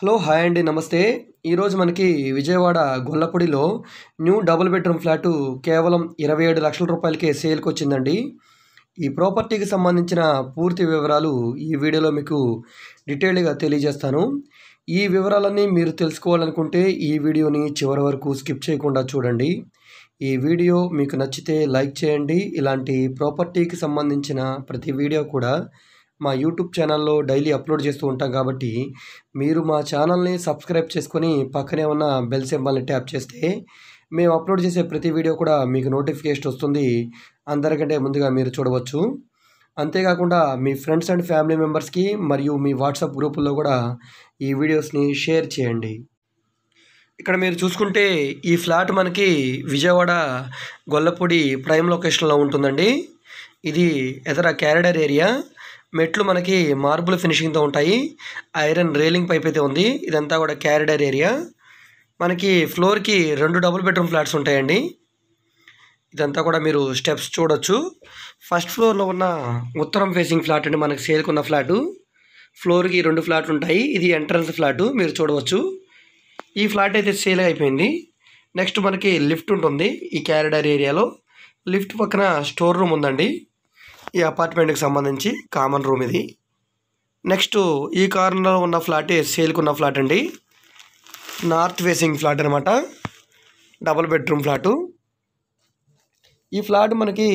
hello hi అండి నమస్తే ఈరోజు మనకి విజయవాడ గొల్లపూడిలో న్యూ డబుల్ బెడ్రూమ్ ఫ్లాటు కేవలం ఇరవై ఏడు లక్షల రూపాయలకే సేల్కి వచ్చిందండి ఈ ప్రాపర్టీకి సంబంధించిన పూర్తి వివరాలు ఈ వీడియోలో మీకు డీటెయిల్డ్గా తెలియజేస్తాను ఈ వివరాలన్నీ మీరు తెలుసుకోవాలనుకుంటే ఈ వీడియోని చివరి వరకు స్కిప్ చేయకుండా చూడండి ఈ వీడియో మీకు నచ్చితే లైక్ చేయండి ఇలాంటి ప్రాపర్టీకి సంబంధించిన ప్రతి వీడియో కూడా మా యూట్యూబ్ ఛానల్లో డైలీ అప్లోడ్ చేస్తూ ఉంటాం కాబట్టి మీరు మా ఛానల్ని సబ్స్క్రైబ్ చేసుకొని పక్కనే ఉన్న బెల్ సింబల్ని ట్యాప్ చేస్తే మేము అప్లోడ్ చేసే ప్రతి వీడియో కూడా మీకు నోటిఫికేషన్ వస్తుంది అందరికంటే ముందుగా మీరు చూడవచ్చు అంతేకాకుండా మీ ఫ్రెండ్స్ అండ్ ఫ్యామిలీ మెంబర్స్కి మరియు మీ వాట్సాప్ గ్రూపుల్లో కూడా ఈ వీడియోస్ని షేర్ చేయండి ఇక్కడ మీరు చూసుకుంటే ఈ ఫ్లాట్ మనకి విజయవాడ గొల్లపూడి ప్రైమ్ లొకేషన్లో ఉంటుందండి ఇది ఎదర క్యారిడర్ ఏరియా మెట్లు మనకి మార్బుల్ ఫినిషింగ్తో ఉంటాయి ఐరన్ రేలింగ్ పైప్ అయితే ఉంది ఇదంతా కూడా క్యారిడర్ ఏరియా మనకి ఫ్లోర్కి రెండు డబుల్ బెడ్రూమ్ ఫ్లాట్స్ ఉంటాయండి ఇదంతా కూడా మీరు స్టెప్స్ చూడొచ్చు ఫస్ట్ ఫ్లోర్లో ఉన్న ఉత్తరం ఫేసింగ్ ఫ్లాట్ అండి మనకి సేల్కున్న ఫ్లాటు ఫ్లోర్కి రెండు ఫ్లాట్లు ఉంటాయి ఇది ఎంట్రన్స్ ఫ్లాటు మీరు చూడవచ్చు ఈ ఫ్లాట్ అయితే సేల్ అయిపోయింది నెక్స్ట్ మనకి లిఫ్ట్ ఉంటుంది ఈ క్యారిడర్ ఏరియాలో లిఫ్ట్ పక్కన స్టోర్ రూమ్ ఉందండి ఈ అపార్ట్మెంట్కి సంబంధించి కామన్ రూమ్ ఇది నెక్స్ట్ ఈ కార్నర్లో ఉన్న ఫ్లాటే సేల్కి ఉన్న ఫ్లాట్ అండి నార్త్ ఫేసింగ్ ఫ్లాట్ అనమాట డబుల్ బెడ్రూమ్ ఫ్లాటు ఈ ఫ్లాట్ మనకి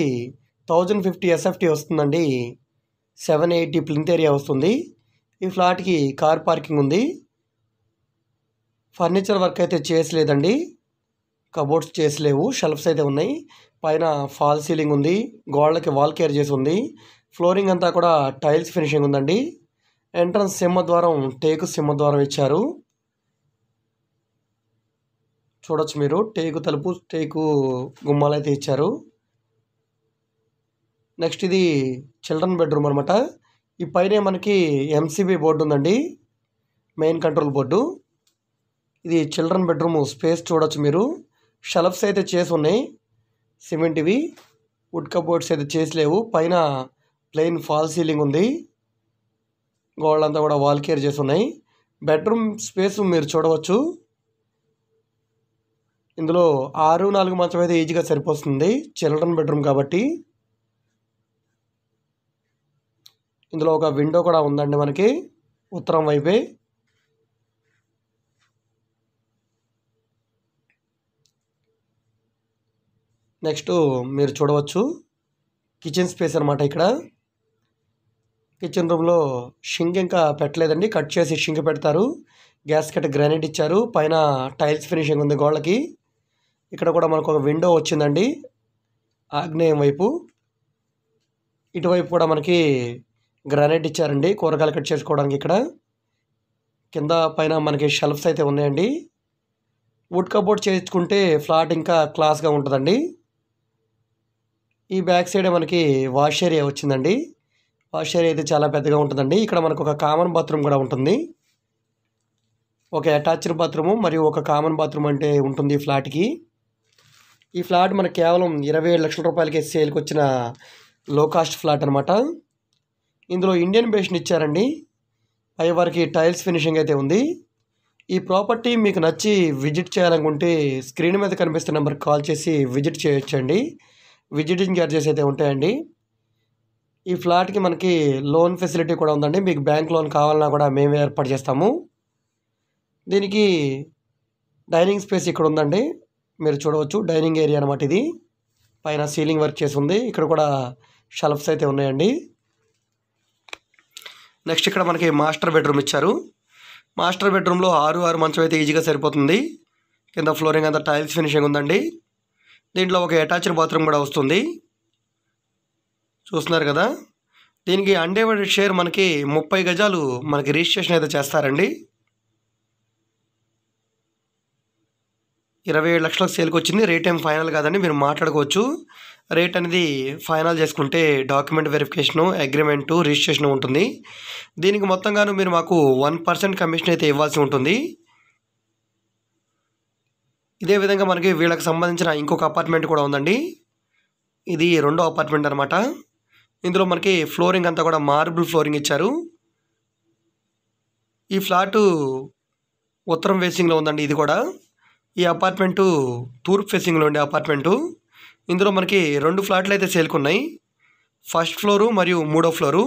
థౌజండ్ ఫిఫ్టీ ఎస్ఎఫ్టీ వస్తుందండి సెవెన్ ఎయిటీ ప్లింత్ ఏరియా వస్తుంది ఈ ఫ్లాట్కి కార్ పార్కింగ్ ఉంది ఫర్నిచర్ వర్క్ అయితే చేసలేదండి కబోర్డ్స్ చేసి లేవు షెల్ఫ్స్ అయితే ఉన్నాయి పైన ఫాల్ సీలింగ్ ఉంది గోడలకి వాల్ కేర్ చేసి ఉంది ఫ్లోరింగ్ అంతా కూడా టైల్స్ ఫినిషింగ్ ఉందండి ఎంట్రన్స్ సింహద్వారం టేకు సింహద్వారం ఇచ్చారు చూడొచ్చు మీరు టేకు తలుపు టేకు గుమ్మాలు అయితే ఇచ్చారు నెక్స్ట్ ఇది చిల్డ్రన్ బెడ్రూమ్ అనమాట ఈ పైన మనకి ఎంసీబీ బోర్డు ఉందండి మెయిన్ కంట్రోల్ బోర్డు ఇది చిల్డ్రన్ బెడ్రూమ్ స్పేస్ చూడొచ్చు మీరు షెల్ఫ్స్ అయితే చేసి ఉన్నాయి సిమెంట్వి వుడ్ కబోర్డ్స్ అయితే చేసలేవు పైన ప్లెయిన్ ఫాల్ సీలింగ్ ఉంది గోడలంతా అంతా కూడా వాల్ కేర్ చేసి ఉన్నాయి బెడ్రూమ్ స్పేస్ మీరు చూడవచ్చు ఇందులో ఆరు నాలుగు మంచం అయితే ఈజీగా సరిపోతుంది చిల్డ్రన్ బెడ్రూమ్ కాబట్టి ఇందులో ఒక విండో కూడా ఉందండి మనకి ఉత్తరం వైపే నెక్స్ట్ మీరు చూడవచ్చు కిచెన్ స్పేస్ అనమాట ఇక్కడ కిచెన్ రూమ్లో షింక్ ఇంకా పెట్టలేదండి కట్ చేసి షింక్ పెడతారు గ్యాస్ కట్ గ్రానైట్ ఇచ్చారు పైన టైల్స్ ఫినిషింగ్ ఉంది గోళ్ళకి ఇక్కడ కూడా మనకు ఒక విండో వచ్చిందండి ఆగ్నేయం వైపు ఇటువైపు కూడా మనకి గ్రానైట్ ఇచ్చారండి కూరగాయలు కట్ చేసుకోవడానికి ఇక్కడ కింద పైన మనకి షెల్ఫ్స్ అయితే ఉన్నాయండి వుడ్ కబోర్డ్ చేయించుకుంటే ఫ్లాట్ ఇంకా క్లాస్గా ఉంటుందండి ఈ బ్యాక్ సైడ్ మనకి వాష్ ఏరియా వచ్చిందండి వాష్ ఏరియా అయితే చాలా పెద్దగా ఉంటుందండి ఇక్కడ మనకు ఒక కామన్ బాత్రూమ్ కూడా ఉంటుంది ఒక అటాచ్డ్ బాత్రూము మరియు ఒక కామన్ బాత్రూమ్ అంటే ఉంటుంది ఈ ఫ్లాట్కి ఈ ఫ్లాట్ మనకు కేవలం ఇరవై ఏడు లక్షల రూపాయలకి సేల్కి వచ్చిన లో కాస్ట్ ఫ్లాట్ అనమాట ఇందులో ఇండియన్ బేషన్ ఇచ్చారండి పై వారికి టైల్స్ ఫినిషింగ్ అయితే ఉంది ఈ ప్రాపర్టీ మీకు నచ్చి విజిట్ చేయాలనుకుంటే స్క్రీన్ మీద కనిపిస్తున్న నెంబర్కి కాల్ చేసి విజిట్ చేయొచ్చండి విజిటింగ్ చార్జెస్ అయితే ఉంటాయండి ఈ ఫ్లాట్కి మనకి లోన్ ఫెసిలిటీ కూడా ఉందండి మీకు బ్యాంక్ లోన్ కావాలన్నా కూడా మేమే ఏర్పాటు చేస్తాము దీనికి డైనింగ్ స్పేస్ ఇక్కడ ఉందండి మీరు చూడవచ్చు డైనింగ్ ఏరియా అనమాట ఇది పైన సీలింగ్ వర్క్ చేసి ఉంది ఇక్కడ కూడా షెల్ఫ్స్ అయితే ఉన్నాయండి నెక్స్ట్ ఇక్కడ మనకి మాస్టర్ బెడ్రూమ్ ఇచ్చారు మాస్టర్ బెడ్రూమ్లో ఆరు ఆరు మంచం అయితే ఈజీగా సరిపోతుంది కింద ఫ్లోరింగ్ అంతా టైల్స్ ఫినిషింగ్ ఉందండి దీంట్లో ఒక అటాచ్డ్ బాత్రూమ్ కూడా వస్తుంది చూస్తున్నారు కదా దీనికి అన్డేవర్డ్ షేర్ మనకి ముప్పై గజాలు మనకి రిజిస్ట్రేషన్ అయితే చేస్తారండి ఇరవై ఏడు లక్షలకు సేల్కి వచ్చింది రేట్ ఏం ఫైనల్ కాదండి మీరు మాట్లాడుకోవచ్చు రేట్ అనేది ఫైనల్ చేసుకుంటే డాక్యుమెంట్ వెరిఫికేషను అగ్రిమెంటు రిజిస్ట్రేషన్ ఉంటుంది దీనికి మొత్తంగాను మీరు మాకు వన్ పర్సెంట్ కమిషన్ అయితే ఇవ్వాల్సి ఉంటుంది ఇదే విధంగా మనకి వీళ్ళకి సంబంధించిన ఇంకొక అపార్ట్మెంట్ కూడా ఉందండి ఇది రెండో అపార్ట్మెంట్ అనమాట ఇందులో మనకి ఫ్లోరింగ్ అంతా కూడా మార్బుల్ ఫ్లోరింగ్ ఇచ్చారు ఈ ఫ్లాటు ఉత్తరం ఫేసింగ్లో ఉందండి ఇది కూడా ఈ అపార్ట్మెంటు తూర్పు ఫేసింగ్లో ఉండే అపార్ట్మెంటు ఇందులో మనకి రెండు ఫ్లాట్లు అయితే సేల్కున్నాయి ఫస్ట్ ఫ్లోరు మరియు మూడో ఫ్లోరు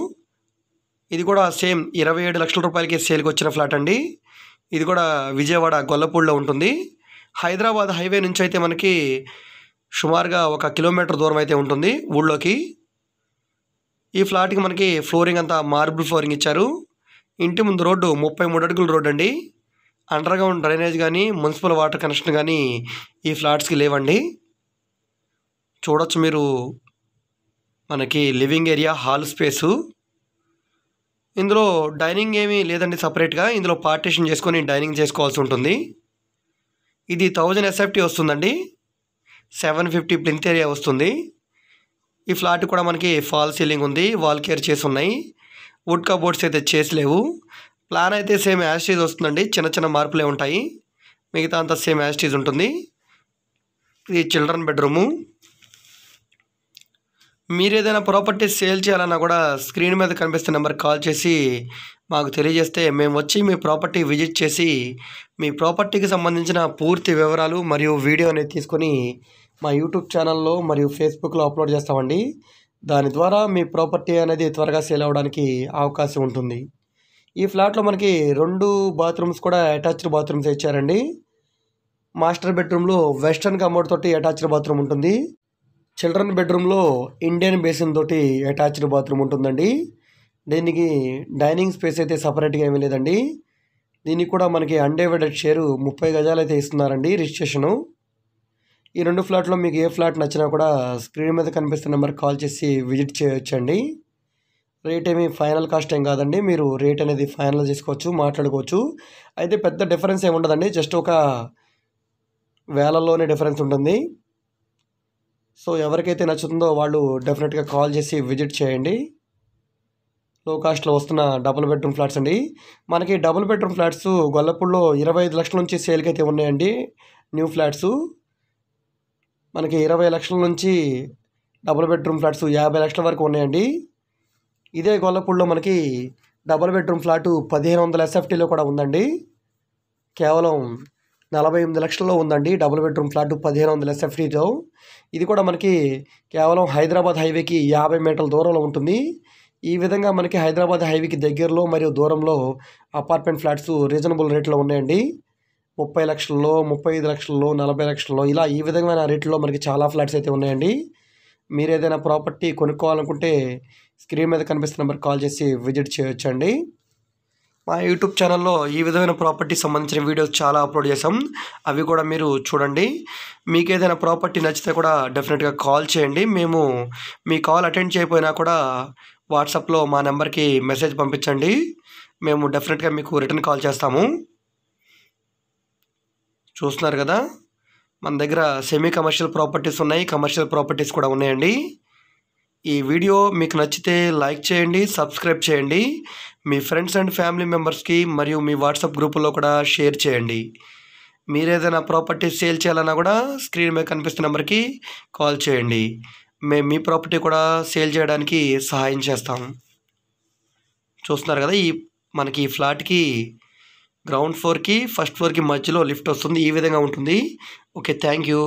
ఇది కూడా సేమ్ ఇరవై ఏడు లక్షల రూపాయలకి సేల్కి వచ్చిన ఫ్లాట్ అండి ఇది కూడా విజయవాడ గొల్లపూడిలో ఉంటుంది హైదరాబాద్ హైవే నుంచి అయితే మనకి సుమారుగా ఒక కిలోమీటర్ దూరం అయితే ఉంటుంది ఊళ్ళోకి ఈ ఫ్లాట్కి మనకి ఫ్లోరింగ్ అంతా మార్బుల్ ఫ్లోరింగ్ ఇచ్చారు ఇంటి ముందు రోడ్డు ముప్పై మూడు అడుగుల రోడ్ అండి అండర్గ్రౌండ్ డ్రైనేజ్ కానీ మున్సిపల్ వాటర్ కనెక్షన్ కానీ ఈ ఫ్లాట్స్కి లేవండి చూడొచ్చు మీరు మనకి లివింగ్ ఏరియా హాల్ స్పేసు ఇందులో డైనింగ్ ఏమీ లేదండి సపరేట్గా ఇందులో పార్టీషన్ చేసుకొని డైనింగ్ చేసుకోవాల్సి ఉంటుంది ఇది థౌజండ్ ఎస్ఎఫ్టీ వస్తుందండి సెవెన్ ఫిఫ్టీ ప్లింత్ ఏరియా వస్తుంది ఈ ఫ్లాట్ కూడా మనకి ఫాల్ సీలింగ్ ఉంది వాల్ కేర్ చేసి ఉన్నాయి వుడ్ కబోర్డ్స్ అయితే చేసలేవు ప్లాన్ అయితే సేమ్ యాస్టీజ్ వస్తుందండి చిన్న చిన్న మార్పులే ఉంటాయి మిగతా అంతా సేమ్ యాస్టీజ్ ఉంటుంది ఇది చిల్డ్రన్ బెడ్రూము మీరు ఏదైనా ప్రాపర్టీ సేల్ చేయాలన్నా కూడా స్క్రీన్ మీద కనిపిస్తే నెంబర్ కాల్ చేసి మాకు తెలియజేస్తే మేము వచ్చి మీ ప్రాపర్టీ విజిట్ చేసి మీ ప్రాపర్టీకి సంబంధించిన పూర్తి వివరాలు మరియు వీడియో అనేది తీసుకొని మా యూట్యూబ్ ఛానల్లో మరియు ఫేస్బుక్లో అప్లోడ్ చేస్తామండి దాని ద్వారా మీ ప్రాపర్టీ అనేది త్వరగా సేల్ అవ్వడానికి అవకాశం ఉంటుంది ఈ ఫ్లాట్లో మనకి రెండు బాత్రూమ్స్ కూడా అటాచ్డ్ బాత్రూమ్స్ ఇచ్చారండి మాస్టర్ బెడ్రూమ్లో వెస్ట్రన్ కమోడ్ తోటి అటాచ్డ్ బాత్రూమ్ ఉంటుంది చిల్డ్రన్ బెడ్రూమ్లో ఇండియన్ బేసిన్ తోటి అటాచ్డ్ బాత్రూమ్ ఉంటుందండి దీనికి డైనింగ్ స్పేస్ అయితే సపరేట్గా ఏమీ లేదండి దీనికి కూడా మనకి అన్డైవైడెడ్ షేరు ముప్పై గజాలు అయితే ఇస్తున్నారండి రిజిస్ట్రేషను ఈ రెండు ఫ్లాట్లో మీకు ఏ ఫ్లాట్ నచ్చినా కూడా స్క్రీన్ మీద కనిపిస్తున్న నెంబర్కి కాల్ చేసి విజిట్ చేయొచ్చండి రేట్ ఏమీ ఫైనల్ కాస్ట్ ఏం కాదండి మీరు రేట్ అనేది ఫైనల్ చేసుకోవచ్చు మాట్లాడుకోవచ్చు అయితే పెద్ద డిఫరెన్స్ ఏమి ఉండదండి జస్ట్ ఒక వేలల్లోనే డిఫరెన్స్ ఉంటుంది సో ఎవరికైతే నచ్చుతుందో వాళ్ళు డెఫినెట్గా కాల్ చేసి విజిట్ చేయండి లో కాస్ట్లో వస్తున్న డబుల్ బెడ్రూమ్ ఫ్లాట్స్ అండి మనకి డబుల్ బెడ్రూమ్ ఫ్లాట్స్ గొల్లపూడిలో ఇరవై ఐదు లక్షల నుంచి సేల్కి అయితే ఉన్నాయండి న్యూ ఫ్లాట్స్ మనకి ఇరవై లక్షల నుంచి డబుల్ బెడ్రూమ్ ఫ్లాట్స్ యాభై లక్షల వరకు ఉన్నాయండి ఇదే గొల్లపూడిలో మనకి డబుల్ బెడ్రూమ్ ఫ్లాటు పదిహేను వందల ఎస్ఎఫ్టీలో కూడా ఉందండి కేవలం నలభై ఎనిమిది లక్షల్లో ఉందండి డబుల్ బెడ్రూమ్ ఫ్లాట్ పదిహేను వందల ఎస్ఎఫ్టీతో ఇది కూడా మనకి కేవలం హైదరాబాద్ హైవేకి యాభై మీటర్ల దూరంలో ఉంటుంది ఈ విధంగా మనకి హైదరాబాద్ హైవేకి దగ్గరలో మరియు దూరంలో అపార్ట్మెంట్ ఫ్లాట్స్ రీజనబుల్ రేట్లో ఉన్నాయండి ముప్పై లక్షల్లో ముప్పై ఐదు లక్షల్లో నలభై లక్షల్లో ఇలా ఈ నా రేట్లో మనకి చాలా ఫ్లాట్స్ అయితే ఉన్నాయండి మీరు ఏదైనా ప్రాపర్టీ కొనుక్కోవాలనుకుంటే స్క్రీన్ మీద కనిపిస్తున్న నెంబర్ కాల్ చేసి విజిట్ చేయొచ్చండి మా యూట్యూబ్ ఛానల్లో ఈ విధమైన ప్రాపర్టీ సంబంధించిన వీడియోస్ చాలా అప్లోడ్ చేసాం అవి కూడా మీరు చూడండి మీకు ఏదైనా ప్రాపర్టీ నచ్చితే కూడా డెఫినెట్గా కాల్ చేయండి మేము మీ కాల్ అటెండ్ చేయకపోయినా కూడా వాట్సాప్లో మా నెంబర్కి మెసేజ్ పంపించండి మేము డెఫినెట్గా మీకు రిటర్న్ కాల్ చేస్తాము చూస్తున్నారు కదా మన దగ్గర సెమీ కమర్షియల్ ప్రాపర్టీస్ ఉన్నాయి కమర్షియల్ ప్రాపర్టీస్ కూడా ఉన్నాయండి ఈ వీడియో మీకు నచ్చితే లైక్ చేయండి సబ్స్క్రైబ్ చేయండి మీ ఫ్రెండ్స్ అండ్ ఫ్యామిలీ మెంబర్స్కి మరియు మీ వాట్సాప్ గ్రూపుల్లో కూడా షేర్ చేయండి మీరేదైనా ప్రాపర్టీ సేల్ చేయాలన్నా కూడా స్క్రీన్ మీద కనిపిస్తున్న నెంబర్కి కాల్ చేయండి మేము మీ ప్రాపర్టీ కూడా సేల్ చేయడానికి సహాయం చేస్తాం చూస్తున్నారు కదా ఈ మనకి ఈ ఫ్లాట్కి గ్రౌండ్ ఫ్లోర్కి ఫస్ట్ ఫ్లోర్కి మధ్యలో లిఫ్ట్ వస్తుంది ఈ విధంగా ఉంటుంది ఓకే థ్యాంక్ యూ